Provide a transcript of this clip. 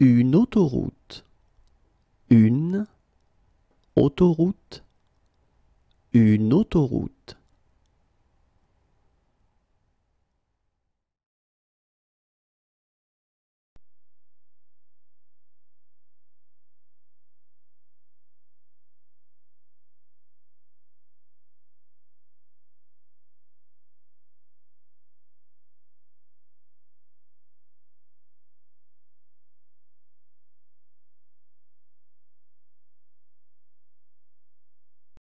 une autoroute, une autoroute, une autoroute.